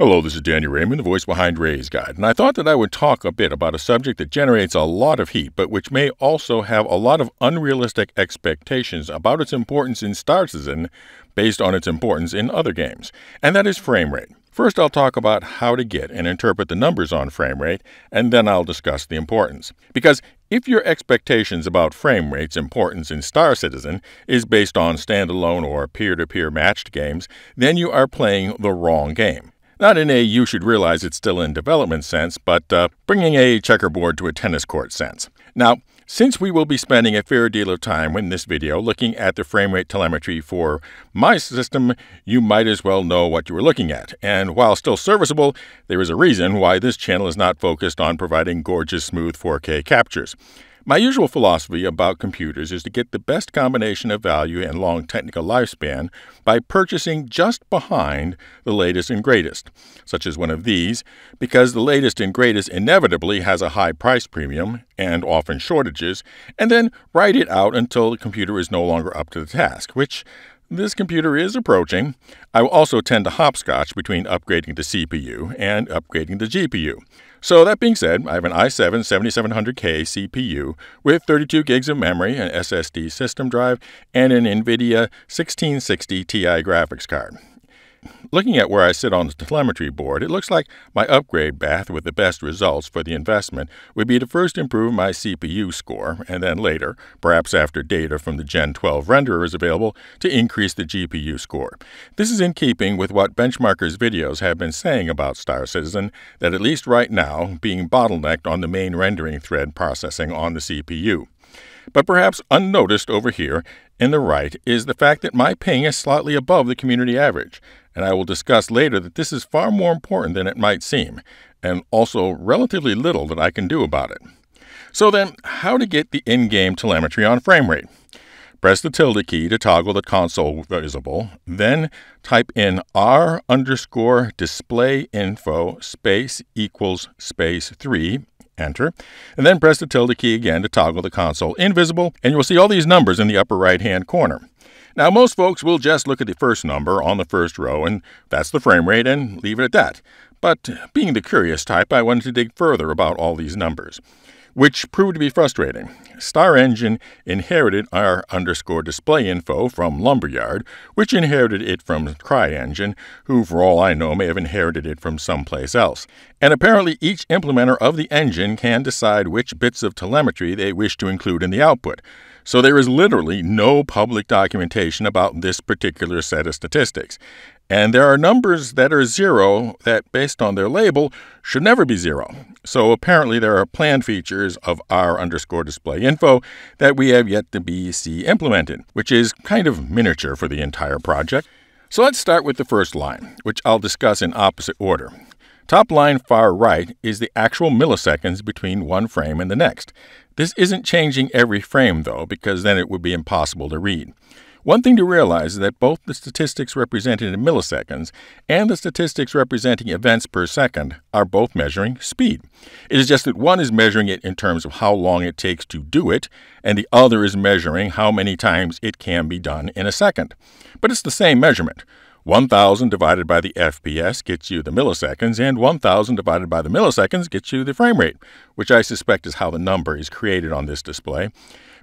Hello, this is Daniel Raymond, the voice behind Ray's Guide, and I thought that I would talk a bit about a subject that generates a lot of heat, but which may also have a lot of unrealistic expectations about its importance in Star Citizen based on its importance in other games, and that is frame rate. First, I'll talk about how to get and interpret the numbers on frame rate, and then I'll discuss the importance. Because if your expectations about frame rate's importance in Star Citizen is based on standalone or peer to peer matched games, then you are playing the wrong game. Not in a you should realize it's still in development sense, but uh, bringing a checkerboard to a tennis court sense. Now, since we will be spending a fair deal of time in this video looking at the frame rate telemetry for my system, you might as well know what you are looking at. And while still serviceable, there is a reason why this channel is not focused on providing gorgeous smooth 4K captures. My usual philosophy about computers is to get the best combination of value and long technical lifespan by purchasing just behind the latest and greatest, such as one of these, because the latest and greatest inevitably has a high price premium and often shortages, and then ride it out until the computer is no longer up to the task, which this computer is approaching. I also tend to hopscotch between upgrading the CPU and upgrading the GPU. So that being said, I have an i7 7700K CPU with 32 gigs of memory, an SSD system drive, and an NVIDIA 1660 Ti graphics card. Looking at where I sit on the telemetry board, it looks like my upgrade path with the best results for the investment would be to first improve my CPU score, and then later, perhaps after data from the Gen 12 renderer is available, to increase the GPU score. This is in keeping with what benchmarkers' videos have been saying about Star Citizen, that at least right now, being bottlenecked on the main rendering thread processing on the CPU. But perhaps unnoticed over here in the right is the fact that my ping is slightly above the community average and I will discuss later that this is far more important than it might seem, and also relatively little that I can do about it. So then, how to get the in-game telemetry on frame rate? Press the tilde key to toggle the console visible, then type in r underscore display info space equals space 3, enter, and then press the tilde key again to toggle the console invisible, and you will see all these numbers in the upper right hand corner. Now, most folks will just look at the first number on the first row, and that's the frame rate, and leave it at that. But being the curious type, I wanted to dig further about all these numbers, which proved to be frustrating. Star Engine inherited our underscore display info from Lumberyard, which inherited it from Cry Engine, who, for all I know, may have inherited it from someplace else. And apparently, each implementer of the engine can decide which bits of telemetry they wish to include in the output. So there is literally no public documentation about this particular set of statistics. And there are numbers that are zero that, based on their label, should never be zero. So apparently there are planned features of R underscore display info that we have yet to be see implemented, which is kind of miniature for the entire project. So let's start with the first line, which I'll discuss in opposite order. Top line far right is the actual milliseconds between one frame and the next. This isn't changing every frame, though, because then it would be impossible to read. One thing to realize is that both the statistics represented in milliseconds and the statistics representing events per second are both measuring speed. It is just that one is measuring it in terms of how long it takes to do it, and the other is measuring how many times it can be done in a second. But it's the same measurement. 1000 divided by the FPS gets you the milliseconds, and 1000 divided by the milliseconds gets you the frame rate, which I suspect is how the number is created on this display.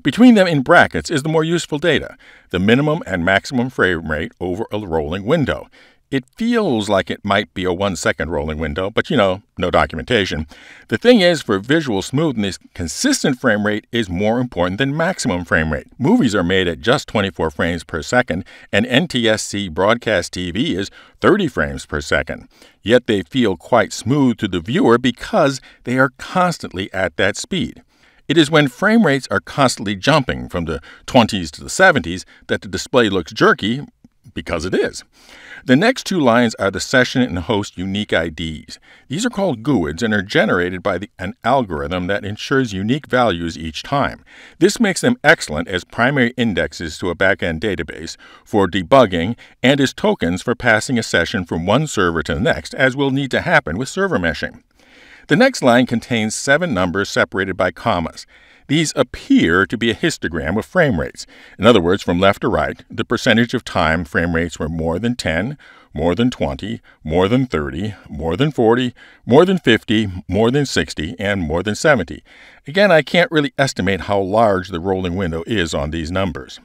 Between them in brackets is the more useful data, the minimum and maximum frame rate over a rolling window. It feels like it might be a one second rolling window, but you know, no documentation. The thing is, for visual smoothness, consistent frame rate is more important than maximum frame rate. Movies are made at just 24 frames per second, and NTSC broadcast TV is 30 frames per second. Yet they feel quite smooth to the viewer because they are constantly at that speed. It is when frame rates are constantly jumping from the 20s to the 70s that the display looks jerky because it is. The next two lines are the session and host unique IDs. These are called GUIDs and are generated by the, an algorithm that ensures unique values each time. This makes them excellent as primary indexes to a backend database for debugging and as tokens for passing a session from one server to the next, as will need to happen with server meshing. The next line contains seven numbers separated by commas. These appear to be a histogram of frame rates. In other words, from left to right, the percentage of time frame rates were more than 10, more than 20, more than 30, more than 40, more than 50, more than 60, and more than 70. Again, I can't really estimate how large the rolling window is on these numbers.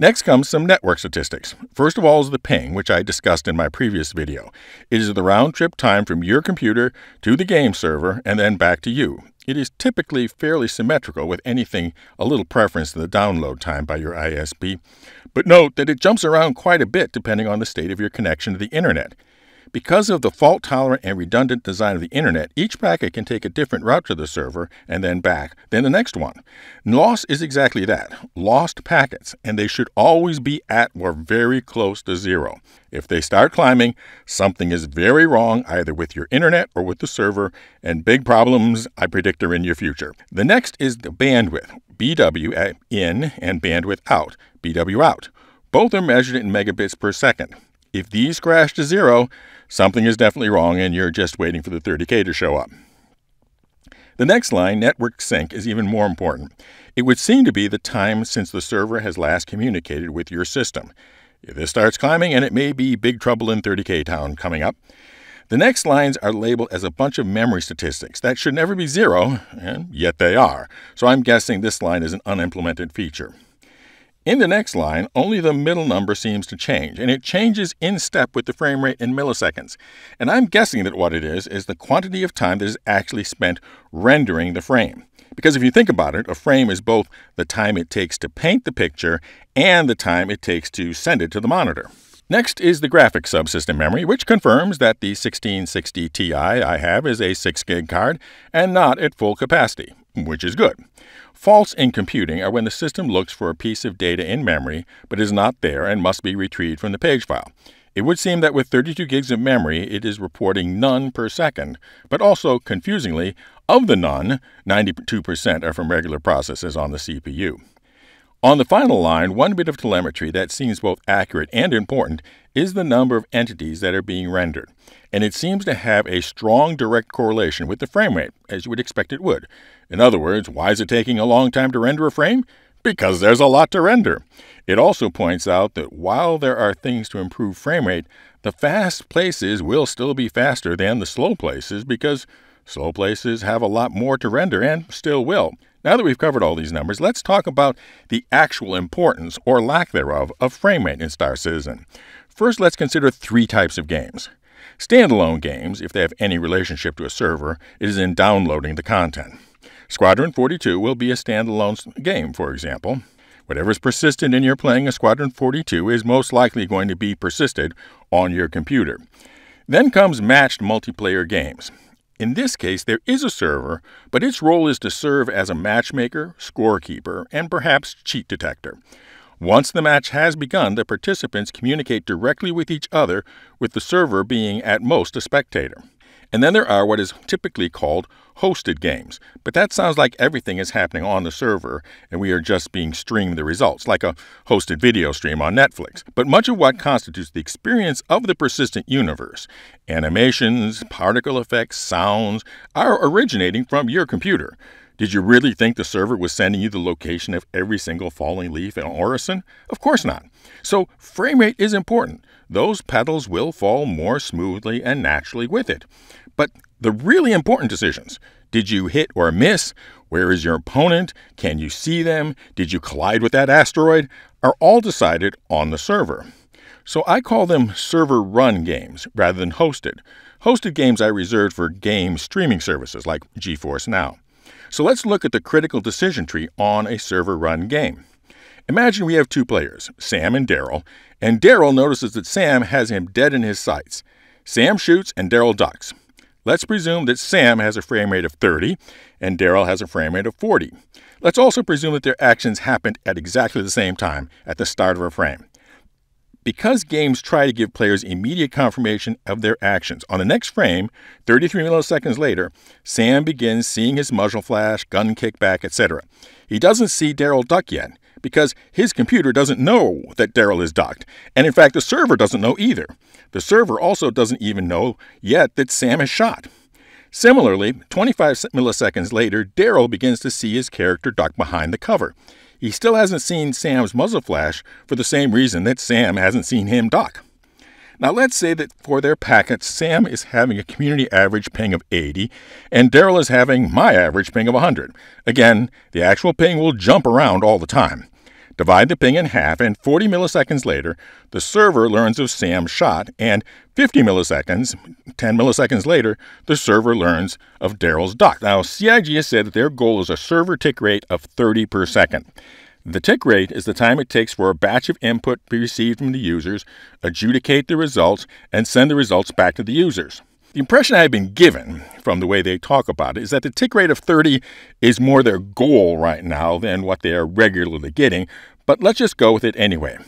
Next comes some network statistics. First of all is the ping, which I discussed in my previous video. It is the round trip time from your computer to the game server and then back to you. It is typically fairly symmetrical with anything a little preference to the download time by your ISP. But note that it jumps around quite a bit depending on the state of your connection to the internet. Because of the fault tolerant and redundant design of the internet, each packet can take a different route to the server and then back, then the next one. Loss is exactly that lost packets, and they should always be at or very close to zero. If they start climbing, something is very wrong either with your internet or with the server, and big problems I predict are in your future. The next is the bandwidth BW in and bandwidth out, BW out. Both are measured in megabits per second. If these crash to zero, something is definitely wrong and you're just waiting for the 30K to show up. The next line, network sync, is even more important. It would seem to be the time since the server has last communicated with your system. If this starts climbing, and it may be big trouble in 30K town coming up. The next lines are labeled as a bunch of memory statistics that should never be zero, and yet they are. So I'm guessing this line is an unimplemented feature. In the next line, only the middle number seems to change, and it changes in step with the frame rate in milliseconds. And I'm guessing that what it is is the quantity of time that is actually spent rendering the frame. Because if you think about it, a frame is both the time it takes to paint the picture and the time it takes to send it to the monitor. Next is the graphics subsystem memory, which confirms that the 1660 Ti I have is a 6 gig card and not at full capacity which is good. Faults in computing are when the system looks for a piece of data in memory but is not there and must be retrieved from the page file. It would seem that with 32 gigs of memory, it is reporting none per second, but also, confusingly, of the none, 92% are from regular processes on the CPU. On the final line, one bit of telemetry that seems both accurate and important is the number of entities that are being rendered, and it seems to have a strong direct correlation with the frame rate, as you would expect it would. In other words, why is it taking a long time to render a frame? Because there's a lot to render. It also points out that while there are things to improve frame rate, the fast places will still be faster than the slow places because slow places have a lot more to render and still will. Now that we've covered all these numbers, let's talk about the actual importance, or lack thereof, of frame rate in Star Citizen. First, let's consider three types of games. Standalone games, if they have any relationship to a server, is in downloading the content. Squadron 42 will be a standalone game, for example. Whatever is persistent in your playing a Squadron 42 is most likely going to be persisted on your computer. Then comes matched multiplayer games. In this case, there is a server, but its role is to serve as a matchmaker, scorekeeper, and perhaps cheat detector. Once the match has begun, the participants communicate directly with each other, with the server being at most a spectator. And then there are what is typically called hosted games, but that sounds like everything is happening on the server and we are just being streamed the results, like a hosted video stream on Netflix. But much of what constitutes the experience of the persistent universe animations, particle effects, sounds are originating from your computer. Did you really think the server was sending you the location of every single falling leaf in Orison? Of course not. So frame rate is important. Those petals will fall more smoothly and naturally with it. But the really important decisions, did you hit or miss? Where is your opponent? Can you see them? Did you collide with that asteroid? Are all decided on the server. So I call them server run games rather than hosted. Hosted games I reserved for game streaming services like GeForce Now. So let's look at the critical decision tree on a server-run game. Imagine we have two players, Sam and Daryl, and Daryl notices that Sam has him dead in his sights. Sam shoots and Daryl ducks. Let's presume that Sam has a frame rate of 30 and Daryl has a frame rate of 40. Let's also presume that their actions happened at exactly the same time, at the start of a frame because games try to give players immediate confirmation of their actions. On the next frame, 33 milliseconds later, Sam begins seeing his muzzle flash, gun kickback, etc. He doesn't see Daryl duck yet because his computer doesn't know that Daryl is docked. And in fact, the server doesn't know either. The server also doesn't even know yet that Sam is shot. Similarly, 25 milliseconds later, Daryl begins to see his character duck behind the cover. He still hasn't seen Sam's muzzle flash for the same reason that Sam hasn't seen him dock. Now let's say that for their packets, Sam is having a community average ping of 80, and Daryl is having my average ping of 100. Again, the actual ping will jump around all the time. Divide the ping in half, and 40 milliseconds later, the server learns of Sam's shot, and 50 milliseconds, 10 milliseconds later, the server learns of Daryl's duck. Now, CIG has said that their goal is a server tick rate of 30 per second. The tick rate is the time it takes for a batch of input to be received from the users, adjudicate the results, and send the results back to the users. The impression I've been given from the way they talk about it is that the tick rate of 30 is more their goal right now than what they are regularly getting, but let's just go with it anyway.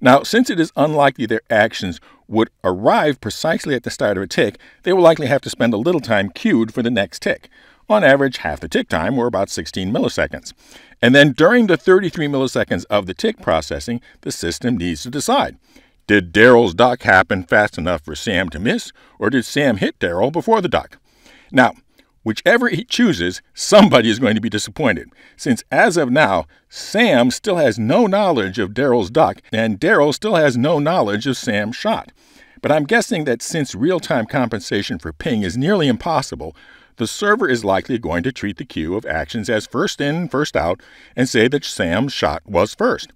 Now, since it is unlikely their actions would arrive precisely at the start of a tick, they will likely have to spend a little time queued for the next tick. On average, half the tick time, or about 16 milliseconds. And then during the 33 milliseconds of the tick processing, the system needs to decide did Daryl's duck happen fast enough for Sam to miss, or did Sam hit Daryl before the duck? Now, whichever he chooses, somebody is going to be disappointed, since as of now, Sam still has no knowledge of Daryl's duck, and Daryl still has no knowledge of Sam's shot. But I'm guessing that since real time compensation for ping is nearly impossible, the server is likely going to treat the queue of actions as first in, first out, and say that Sam's shot was first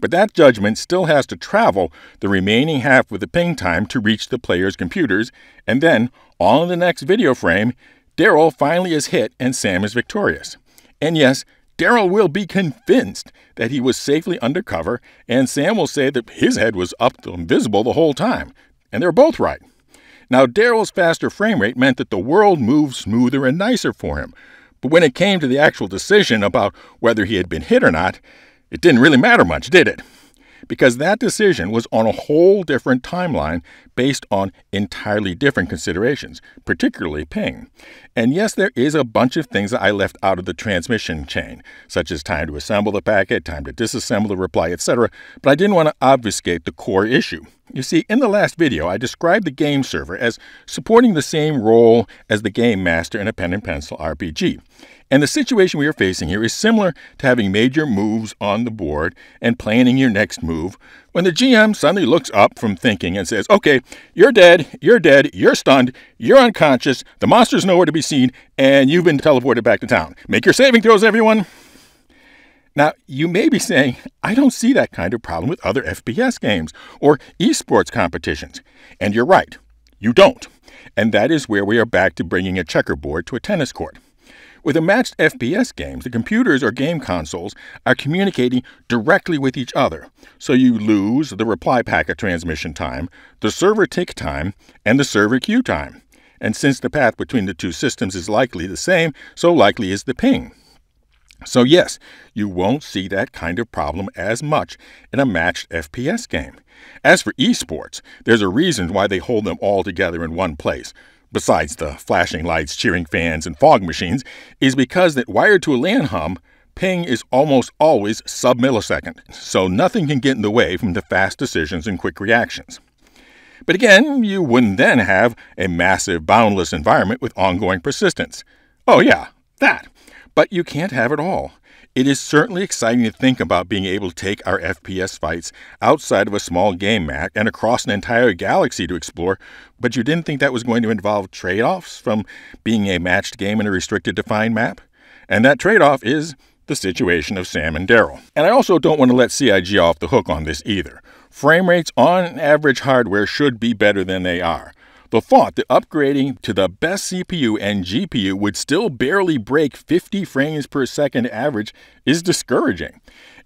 but that judgment still has to travel the remaining half of the ping time to reach the player's computers, and then, on the next video frame, Daryl finally is hit and Sam is victorious. And yes, Daryl will be convinced that he was safely undercover, and Sam will say that his head was up and visible the whole time, and they're both right. Now, Daryl's faster frame rate meant that the world moved smoother and nicer for him, but when it came to the actual decision about whether he had been hit or not, it didn't really matter much, did it? Because that decision was on a whole different timeline based on entirely different considerations, particularly ping. And yes, there is a bunch of things that I left out of the transmission chain, such as time to assemble the packet, time to disassemble the reply, etc., but I didn't want to obfuscate the core issue. You see, in the last video, I described the game server as supporting the same role as the game master in a pen and pencil RPG. And the situation we are facing here is similar to having made your moves on the board and planning your next move when the GM suddenly looks up from thinking and says, okay, you're dead, you're dead, you're stunned, you're unconscious, the monster's nowhere to be seen, and you've been teleported back to town. Make your saving throws, everyone! Now, you may be saying, I don't see that kind of problem with other FPS games or esports competitions. And you're right, you don't. And that is where we are back to bringing a checkerboard to a tennis court. With a matched FPS games, the computers or game consoles are communicating directly with each other, so you lose the reply packet transmission time, the server tick time, and the server queue time. And since the path between the two systems is likely the same, so likely is the ping. So, yes, you won't see that kind of problem as much in a matched FPS game. As for esports, there's a reason why they hold them all together in one place besides the flashing lights, cheering fans, and fog machines, is because that wired to a LAN hum, ping is almost always sub millisecond, so nothing can get in the way from the fast decisions and quick reactions. But again, you wouldn't then have a massive, boundless environment with ongoing persistence. Oh, yeah, that. But you can't have it all. It is certainly exciting to think about being able to take our FPS fights outside of a small game map and across an entire galaxy to explore, but you didn't think that was going to involve trade offs from being a matched game in a restricted defined map? And that trade off is the situation of Sam and Daryl. And I also don't want to let CIG off the hook on this either. Frame rates on average hardware should be better than they are. The thought that upgrading to the best CPU and GPU would still barely break 50 frames per second average is discouraging.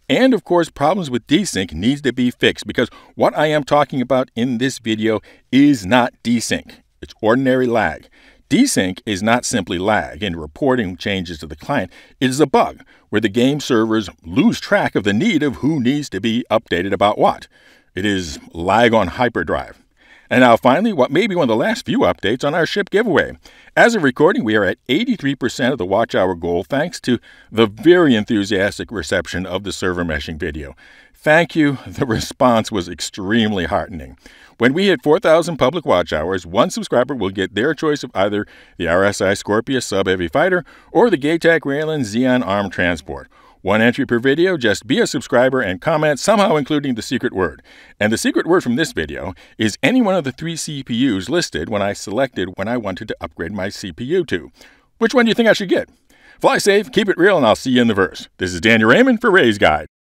And of course, problems with desync needs to be fixed because what I am talking about in this video is not desync. It's ordinary lag. Desync is not simply lag and reporting changes to the client. It is a bug where the game servers lose track of the need of who needs to be updated about what. It is lag on hyperdrive. And now, finally, what may be one of the last few updates on our ship giveaway. As of recording, we are at 83% of the watch hour goal thanks to the very enthusiastic reception of the server meshing video. Thank you, the response was extremely heartening. When we hit 4,000 public watch hours, one subscriber will get their choice of either the RSI Scorpius Sub Heavy Fighter or the Gaytech Raylan Xeon Arm Transport. One entry per video, just be a subscriber and comment, somehow including the secret word. And the secret word from this video is any one of the three CPUs listed when I selected when I wanted to upgrade my CPU to. Which one do you think I should get? Fly safe, keep it real, and I'll see you in the verse. This is Daniel Raymond for Ray's Guide.